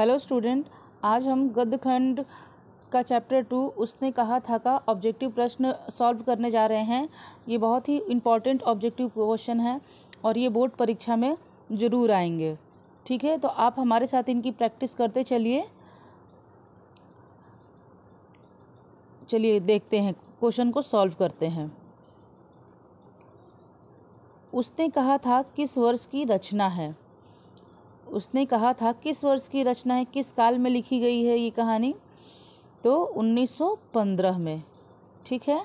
hello student आज हम गद्यखंड का चैप्टर टू उसने कहा था का ऑब्जेक्टिव प्रश्न सॉल्व करने जा रहे हैं ये बहुत ही इम्पॉर्टेंट ऑब्जेक्टिव क्वेश्चन है और ये बोर्ड परीक्षा में ज़रूर आएंगे ठीक है तो आप हमारे साथ इनकी प्रैक्टिस करते चलिए चलिए देखते हैं क्वेश्चन को सॉल्व करते हैं उसने कहा था किस वर्ष की रचना है उसने कहा था किस वर्ष की रचना है किस काल में लिखी गई है ये कहानी तो 1915 में ठीक है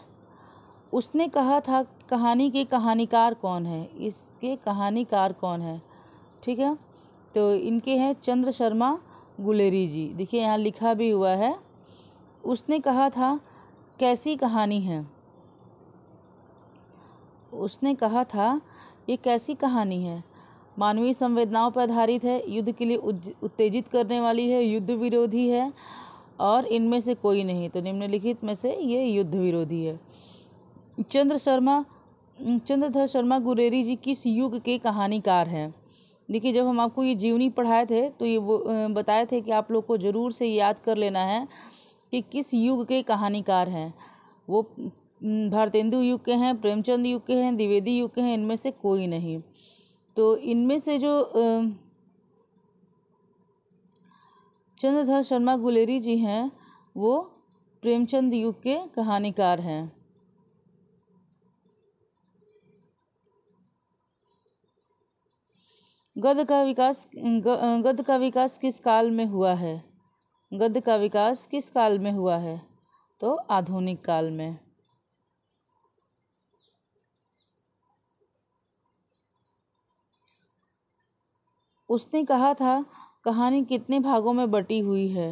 उसने कहा था कहानी के कहानीकार कौन है इसके कहानीकार कौन है ठीक है तो इनके हैं चंद्र शर्मा गुलेरी जी देखिए यहाँ लिखा भी हुआ है उसने कहा था कैसी कहानी है उसने कहा था ये कैसी कहानी है मानवीय संवेदनाओं पर आधारित है युद्ध के लिए उत्तेजित करने वाली है युद्ध विरोधी है और इनमें से कोई नहीं तो निम्नलिखित में से ये युद्ध विरोधी है चंद्र शर्मा चंद्रधर शर्मा गुरेरी जी किस युग के कहानीकार हैं देखिए जब हम आपको ये जीवनी पढ़ाए थे तो ये बताए थे कि आप लोग को ज़रूर से याद कर लेना है कि किस युग के कहानीकार हैं वो भारतेंदु युग के हैं प्रेमचंद युग के हैं द्विवेदी युग के हैं इनमें से कोई नहीं तो इनमें से जो चंद्रधर शर्मा गुलेरी जी हैं वो प्रेमचंद युग के कहानीकार हैं गद का विकास गद का विकास किस काल में हुआ है गद का विकास किस काल में हुआ है तो आधुनिक काल में उसने कहा था कहानी कितने भागों में बटी हुई है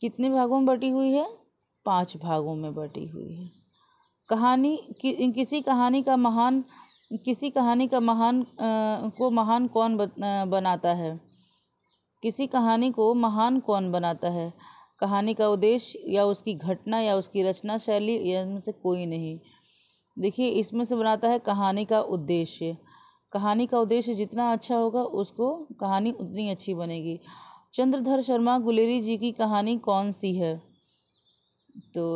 कितने भागों में बटी हुई है पांच भागों में बटी हुई है कहानी कि, किसी कहानी का महान किसी कहानी का महान आ, को महान कौन बनाता है किसी कहानी को महान कौन बनाता है कहानी का उद्देश्य या उसकी घटना या उसकी रचना शैली या इनमें से कोई नहीं देखिए इसमें से बनाता है कहानी का उद्देश्य कहानी का उद्देश्य जितना अच्छा होगा उसको कहानी उतनी अच्छी बनेगी चंद्रधर शर्मा गुलेरी जी की कहानी कौन सी है तो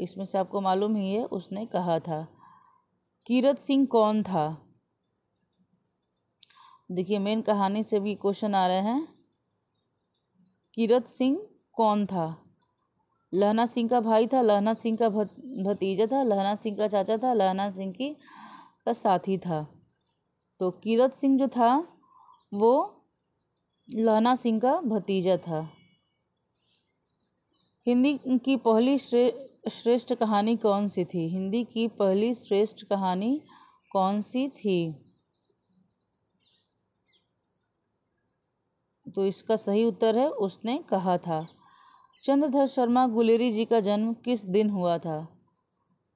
इसमें से आपको मालूम ही है उसने कहा था कीरत सिंह कौन था देखिए मेन कहानी से भी क्वेश्चन आ रहे हैं कीरत सिंह कौन था लहना सिंह का भाई था लहना सिंह का भतीजा था लहना सिंह का चाचा था लहना सिंह की का साथी था तो कीरत सिंह जो था वो लहना सिंह का भतीजा था हिंदी की पहली श्रेष्ठ कहानी कौन सी थी हिंदी की पहली श्रेष्ठ कहानी कौन सी थी तो इसका सही उत्तर है उसने कहा था चंद्रधर शर्मा गुलेरी जी का जन्म किस दिन हुआ था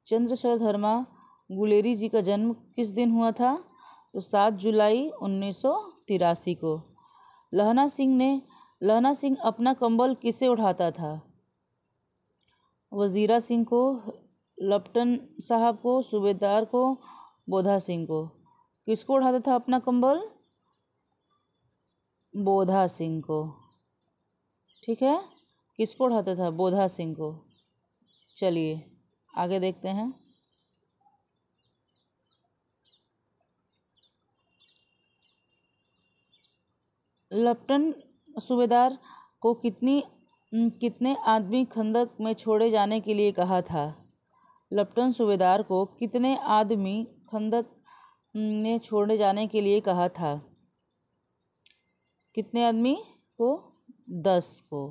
चंद्रशर धर्मा गुलेरी जी का जन्म किस दिन हुआ था तो सात जुलाई उन्नीस को लहना सिंह ने लहना सिंह अपना कंबल किसे उठाता था वज़ीरा सिंह को लप्टन साहब को सूबेदार को बोधा सिंह को किसको उठाता था अपना कंबल बोधा सिंह को ठीक है किसको उठाता था बोधा सिंह को चलिए आगे देखते हैं लप्टन सूबेदार को कितनी कितने आदमी खंदक में छोड़े जाने के लिए कहा था लप्टन सूबेदार को कितने आदमी खंदक में छोड़े जाने के लिए कहा था कितने आदमी को दस को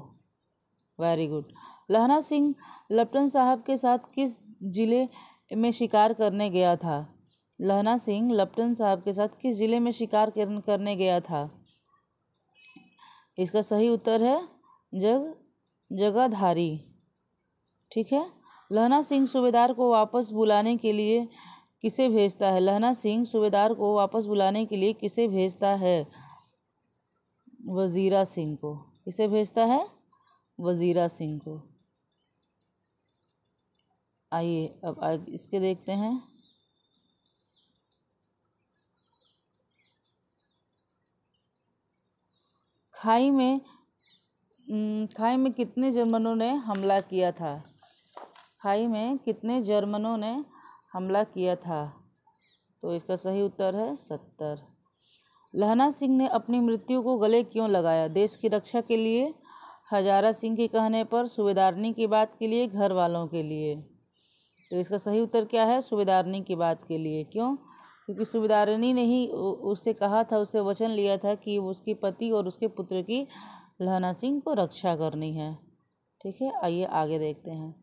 वेरी गुड लहना सिंह लप्टन साहब के साथ किस ज़िले में शिकार करने गया था लहना सिंह लप्टन साहब के साथ किस ज़िले में शिकार करने गया था इसका सही उत्तर है जग जगाधारी ठीक है लहना सिंह सूबेदार को वापस बुलाने के लिए किसे भेजता है लहना सिंह सूबेदार को वापस बुलाने के लिए किसे भेजता है वज़ीरा सिंह को किसे भेजता है वज़ीरा सिंह को आइए अब आग इसके देखते हैं खाई में खाई में कितने जर्मनों ने हमला किया था खाई में कितने जर्मनों ने हमला किया था तो इसका सही उत्तर है सत्तर लहना सिंह ने अपनी मृत्यु को गले क्यों लगाया देश की रक्षा के लिए हजारा सिंह के कहने पर सुबेदारनी की बात के लिए घर वालों के लिए तो इसका सही उत्तर क्या है सुबेदारनी की बात के लिए क्यों क्योंकि सुबेदारनी ने ही उससे कहा था उससे वचन लिया था कि उसके पति और उसके पुत्र की लहना सिंह को रक्षा करनी है ठीक है आइए आगे देखते हैं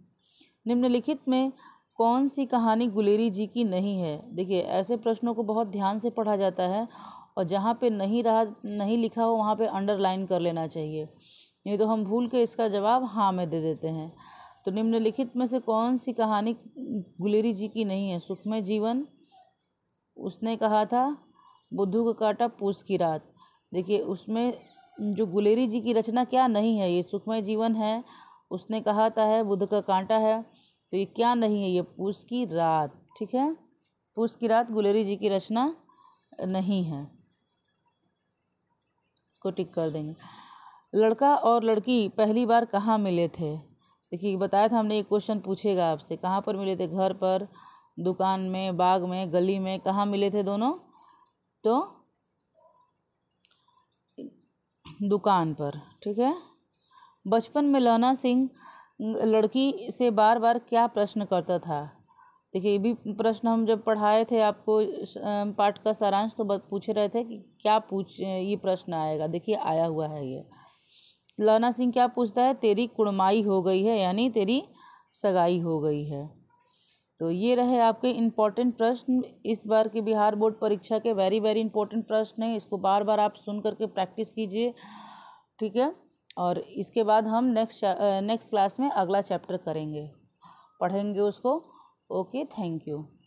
निम्नलिखित में कौन सी कहानी गुलेरी जी की नहीं है देखिए ऐसे प्रश्नों को बहुत ध्यान से पढ़ा जाता है और जहाँ पे नहीं रहा नहीं लिखा हो वहाँ पे अंडरलाइन कर लेना चाहिए नहीं तो हम भूल के इसका जवाब हाँ में दे देते हैं तो निम्नलिखित में से कौन सी कहानी गुलेरी जी की नहीं है सुखमय जीवन उसने कहा था बुद्धू का काटा पूस की रात देखिए उसमें जो गुलेरी जी की रचना क्या नहीं है ये सुखमय जीवन है उसने कहा था है बुद्ध का कांटा है तो ये क्या नहीं है ये पूस की रात ठीक है पूस की रात गुलेरी जी की रचना नहीं है इसको टिक कर देंगे लड़का और लड़की पहली बार कहाँ मिले थे देखिए बताया था हमने एक क्वेश्चन पूछेगा आपसे कहाँ पर मिले थे घर पर दुकान में बाग में गली में कहाँ मिले थे दोनों तो दुकान पर ठीक है बचपन में लहना सिंह लड़की से बार बार क्या प्रश्न करता था देखिए ये भी प्रश्न हम जब पढ़ाए थे आपको पाठ का सारांश तो पूछ रहे थे कि क्या पूछ ये प्रश्न आएगा देखिए आया हुआ है ये लहना सिंह क्या पूछता है तेरी कुड़माई हो गई है यानी तेरी सगाई हो गई है तो ये रहे आपके इम्पॉर्टेंट प्रश्न इस बार के बिहार बोर्ड परीक्षा के वेरी वेरी इंपॉर्टेंट प्रश्न हैं इसको बार बार आप सुन करके प्रैक्टिस कीजिए ठीक है और इसके बाद हम नेक्स्ट नेक्स्ट क्लास में अगला चैप्टर करेंगे पढ़ेंगे उसको ओके थैंक यू